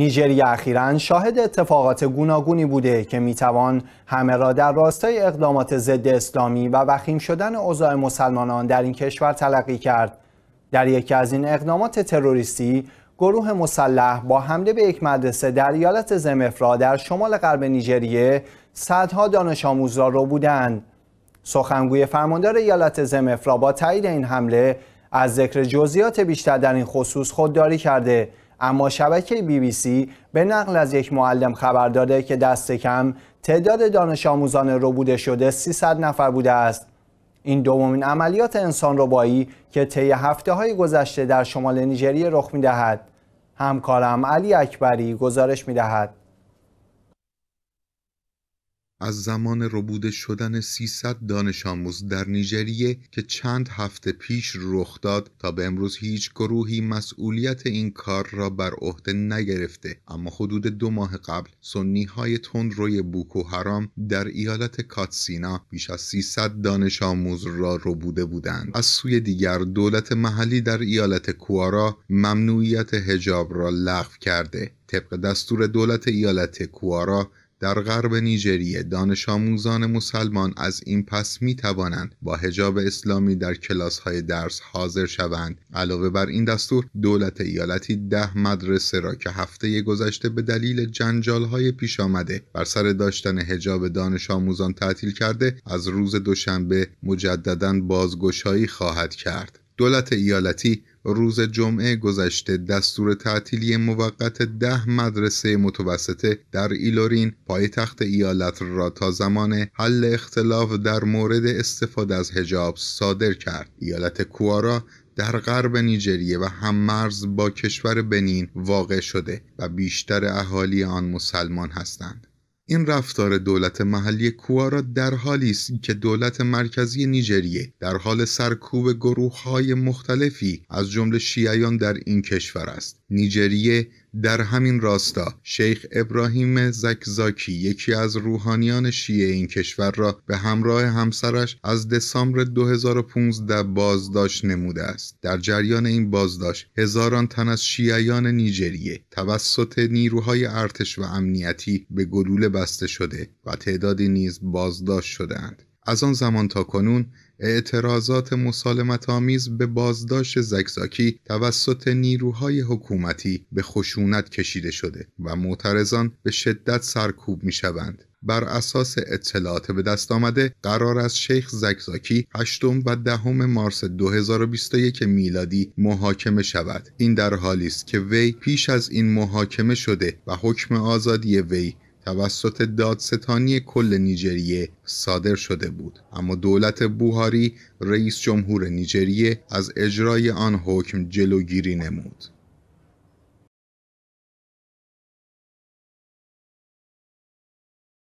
نیجریه اخیرا شاهد اتفاقات گوناگونی بوده که میتوان همه را در راستای اقدامات ضد اسلامی و وخیم شدن اوضاع مسلمانان در این کشور تلقی کرد در یکی از این اقدامات تروریستی گروه مسلح با حمله به یک مدرسه در ایالت زمفرا در شمال غرب نیجریه صدها دانش آموز را رو بودند سخنگوی فرماندار ایالت زمفرا با تایید این حمله از ذکر جزئیات بیشتر در این خصوص خودداری کرده اما شبکه بی بی سی به نقل از یک معلم خبر داده که دست کم تعداد دانش آموزان ربوده شده 300 نفر بوده است این دومین عملیات انسان ربایی که طی هفته های گذشته در شمال نیجریه رخ می دهد همکارم علی اکبری گزارش می دهد از زمان ربوده شدن 300 دانش آموز در نیجریه که چند هفته پیش رخ داد تا به امروز هیچ گروهی مسئولیت این کار را بر عهده نگرفته اما حدود دو ماه قبل سنی های روی بوکو حرام در ایالت کاتسینا بیش از 300 دانش آموز را ربوده بودند از سوی دیگر دولت محلی در ایالت کوارا ممنوعیت هجاب را لغو کرده طبق دستور دولت ایالت کوارا در غرب نیجریه دانش آموزان مسلمان از این پس می توانند با حجاب اسلامی در کلاس های درس حاضر شوند علاوه بر این دستور دولت ایالتی ده مدرسه را که هفته گذشته به دلیل جنجال های پیش آمده بر سر داشتن حجاب دانش آموزان تعطیل کرده از روز دوشنبه مجددا بازگشایی خواهد کرد دولت ایالتی روز جمعه گذشته دستور تعطیلی موقت ده مدرسه متوسطه در ایلورین پایتخت ایالت را تا زمان حل اختلاف در مورد استفاده از هجاب صادر کرد ایالت کوارا در غرب نیجریه و هم مرز با کشور بنین واقع شده و بیشتر اهالی آن مسلمان هستند این رفتار دولت محلی کوارا در حالی است که دولت مرکزی نیجریه در حال سرکوب گروه های مختلفی از جمله شیعیان در این کشور است نیجریه در همین راستا شیخ ابراهیم زکزاکی یکی از روحانیان شیعه این کشور را به همراه همسرش از دسامبر 2015 بازداشت نموده است در جریان این بازداشت هزاران تن از شیعیان نیجریه توسط نیروهای ارتش و امنیتی به گلوله بسته شده و تعدادی نیز بازداشت شدهاند از آن زمان تا کنون اعتراضات مسالمت آمیز به بازداشت زکزاکی توسط نیروهای حکومتی به خشونت کشیده شده و معترضان به شدت سرکوب می شوند. بر اساس اطلاعات به دست آمده قرار از شیخ زکزاکی هشتم و دهم مارس 2021 میلادی محاکمه شود این در حالی است که وی پیش از این محاکمه شده و حکم آزادی وی توسط دادستانی کل نیجریه صادر شده بود اما دولت بوهاری رئیس جمهور نیجریه از اجرای آن حکم جلوگیری نمود